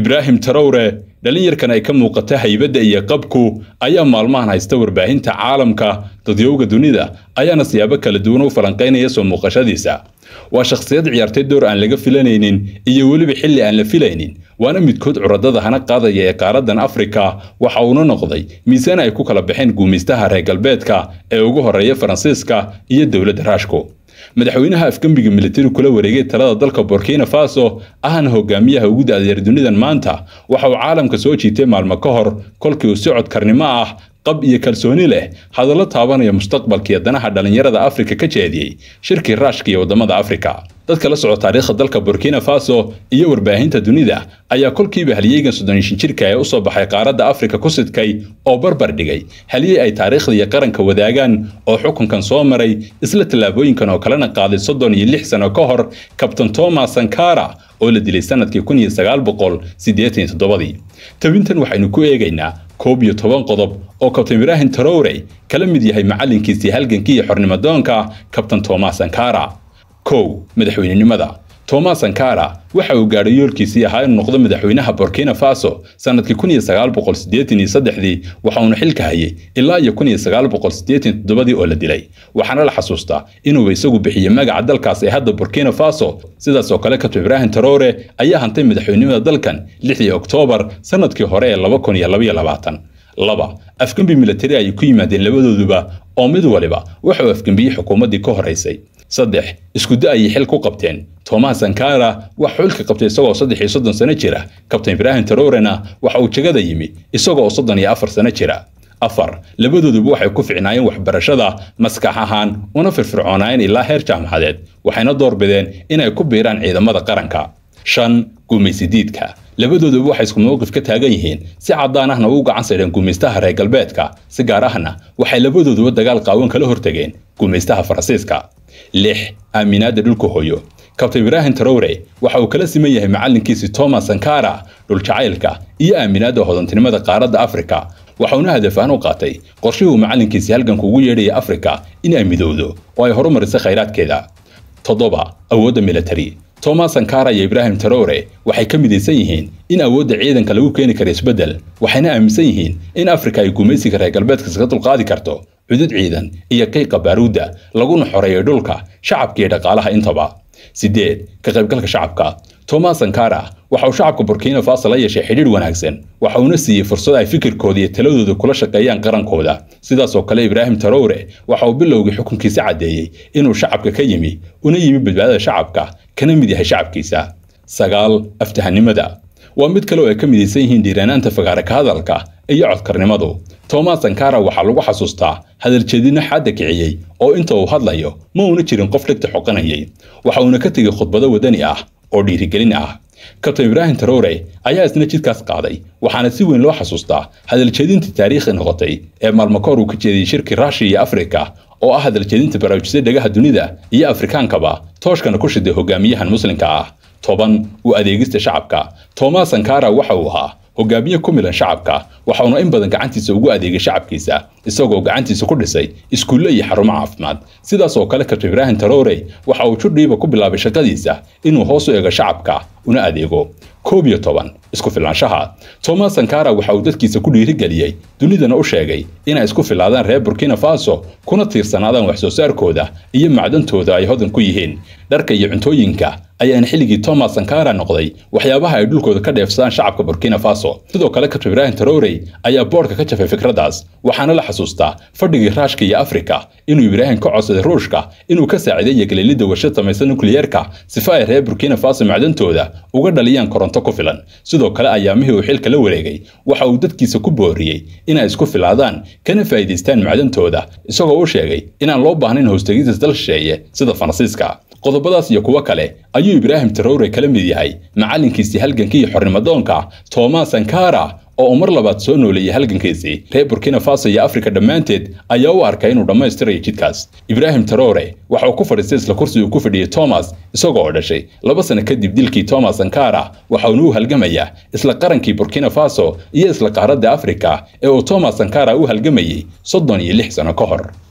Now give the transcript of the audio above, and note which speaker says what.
Speaker 1: ibraahim tarowre dhallinyarkan ay ka muuqata haybadda iyo qabku ayaa maalmahan haysta warbaahinta caalamka dadyowga dunida ayaana siyaabo kala duwan u falanqaynaya soo muuqashadiisa waa shakhsiyad ciyaartay door aan laga filanaynin iyo weliba xilli aan la filaynin waana midkood curadada hana qaadaya ee qaaraddan afrika waxa uuna noqday miisaan ay ku kala baxeen guumaystaha reer galbeedka ee ugu horreeya faransiiska iyo dowladda raashku madaxweynaha afgembiga milatari kula wareegay talada dalka borkina faso ahna hogaamiyaha ugu da'deer dunidan maanta waxa uu caalamka soo jiitay maalmo ka hor kolkii uu socod karnimo ah qab iyo kalsooni leh hadallo taabanaya mustaqbalkiiyo danaha dhallinyarada afrika ka jeediyey shirkii raashka iyo waddamada afrika dadka la soco taariikhda dalka burkina faso iyo warbaahinta dunida ayaa kolkiiba haliyeygan soddoniishan jirka ee u soo baxay qaaradda afrika ku sidkay oo barbar dhigay halyey ay taariikhda iyo qaranka wadaagaan oo xukunkan soo maray isla tallaabooyinkan oo kalena qaaday soddon iyo lix sano ka hor kabtan tomas sankara oo la dilay sanadkii kun iyo sagaal boqol siddeetan iyo toddobadii tawintan waxaynu ku eegaynaa koob iyo toban qodob oo kabtan ibraahim tarowre kala mid yahay macalinkiisii halgankii xornimadoonka kabtan tomas sankara kow madaxweynenimada tomas sankara waxa uu gaadhay yoolkiisii ahaa inuu noqdo madaxweynaha burkina faso sannadkii kunsagaaboqolsideetaniyosaddexdii waxauna xilka hayay ilaa iyo kunsagaaboqolsideetantodobadii oo la dilay waxaana la xasuustaa inuuba isagu bixiyey magaca dalkaas ee hadda burkina faso sidaas oo kale kabto ibraahim taroore ayaa hantay madaxweynenimada dalkan lixdii oktoobar sannadkii hore ee laba kun iyo labaiyo labaatan laba afgembi milatari ayay ku yimaadeen labadooduba oo mid waliba waxauu afgembiyey xukuumaddii ka horaysay saddex iskuda ayay xil ku qabteen tomas sankara waxa xulka qabtay isagoo saddex iyo soddon sano jira kabtain ibraahim tarorena waxa uu jagada yimi isagoo soddon iyo afar sano jira afar labadooduba waxay ku ficnaayeen waxbarashada maskax ahaan una firfircoonaayeen ilaa heer jaamacadeed waxayna doorbideen inay ku biiraan ciidamada qaranka shan gumaysidiidka labadooduba waxay isku mowqif ka taagan yihiin si caddaan ahna ugu gacan saydheen gumaystaha reer galbeedka si gaar ahna waxay labadooduba dagaal qaawan kala hortageen gumaystaha faransiiska lix aaminaadda dhulka hoyo kabtan ibraahim tarowre waxa uu kala siman yahay macalinkiisii tomas sankara dhuljacaylka iyo aaminaadda hodantinimada qaaradda afrika waxauna hadafahaan u qaatay qorshihii uu macallinkiisii halganku ugu yeedhaya afrika in ay midowdo oo ay horumarisay khayraadkeeda toddoba awoodda milatari tomas sankara iyo ibraahim tarowre waxay ka midaysan yihiin in awoodda ciidanka lagu keeni karo isbeddel waxayna aaminsan yihiin in afrika ay gumaysiga reer galbeedka iskaga dulqaadi karto cudud ciidan iyo qayqa baaruudda laguna xoreeyo dhulka shacabka iyo dhaqaalaha intaba sideed ka qaybgalka shacabka tomas sankara waxa uu shacabka burkina faso la yeeshay xidhiidh wanaagsan waxa uuna siiyey fursad ay fikirkooda iyo taladooda kula shaqeeyaan qarankooda sidaas oo kale ibraahim tarawre waxa uu bilowgii xukunkiisa caddeeyey inuu shacabka ka yimi una yimi badbaadada shacabka kana mid yahay shacabkiisa sagaal aftahanimada waa mid kale oo ay ka midaysan yihiin dhiiraanaanta fagaare ka hadalka iyo codkarnimadu tomas sankara waxaa lagu xasuustaa hadaljeedino xaadda kiciyey oo inta uu hadlayo ma uuna jirin qof dhegta xoqanayay waxa uuna ka tegay khudbado wadani ah oo dhiirigelin ah kabtan ibraahim taroure ayaa isna jidkaas qaaday waxaana si weyn loo xasuustaa hadaljeedintii taariikhi noqotay ee maalmakoor uu ka jeediyey shirkii ruushiya iyo afrika oo ah hadaljeedinta baraarujisa dhegaha dunida iyo afrikaankaba tooshkana ku shiday hogaamiyahan muslimka ah toban u adeegista shacabka tomas sankara waxa uu ahaa hogaamiye ku milan shacabka waxauna in badan gacantiisa ugu adeegay shacabkiisa isagoo gacantiisa ku dhisay iskuulle iyo xarumo caafimaad sidaasoo kale kabtan ibraahim taroore waxa uu judhiiba ku bilaabay shaqadiisa inuu hoos u eego shacabka una adeego koob iyo toban isku filaanshaha tomas sankara waxa uu dadkiisa ku dhiirigeliyey dunidana u sheegay inay isku filaadaan reer burkina faso kuna tiirsanaadaan wax soo saarkooda iyo macdantooda ay hodan ku yihiin dharka iyo cuntooyinka ayaana xilligii tomas sankara noqday waxyaabaha ay dhulkooda ka dheefsadaan shacabka burkina faso sidoo kale kabtan ibraahim taroore ayaa boodhka ka jafay fikraddaas waxaana la xasuustaa fadhigii raashka iyo afrika inuu ibraahim ka codsaday ruushka inuu ka saaciday galiilidda washa samaysa nukliyeerka sifa ay reer burkina faso macdantooda uga dhaliyaan koronto ku filan sidoo kale ayaamihii uu xilka la wareegay waxa uu dadkiisa ku booriyey inay isku filaadaan kana faa'iidaystaan macdantooda isagoo u sheegay inaan loo baahnayn hoostegiisas dal shisheeye sida faransiiska qodobadaas iyo kuwo kale ayuu ibraahim taroure kala mid yahay macalinkiisii halgankii iyo xornimadoonka toomas ankara oo uu mar labaad soo nooleeyey halgankiisii reer burkina faso iyo afrika dhammaanteed ayaa u arkay inuu dhammaystirayo jidkaas ibraahim taroore waxa uu ku fadhiistay isla kursi uu ku fadhiyey thomas isagoo oo dhashay laba sano kadib dilkii thomas ankara waxa uuna u halgamayaa isla qarankii burkina faso iyo isla qaaradda afrika ee uu thomas ankara u halgamayey soddon iyo lix sano ka hor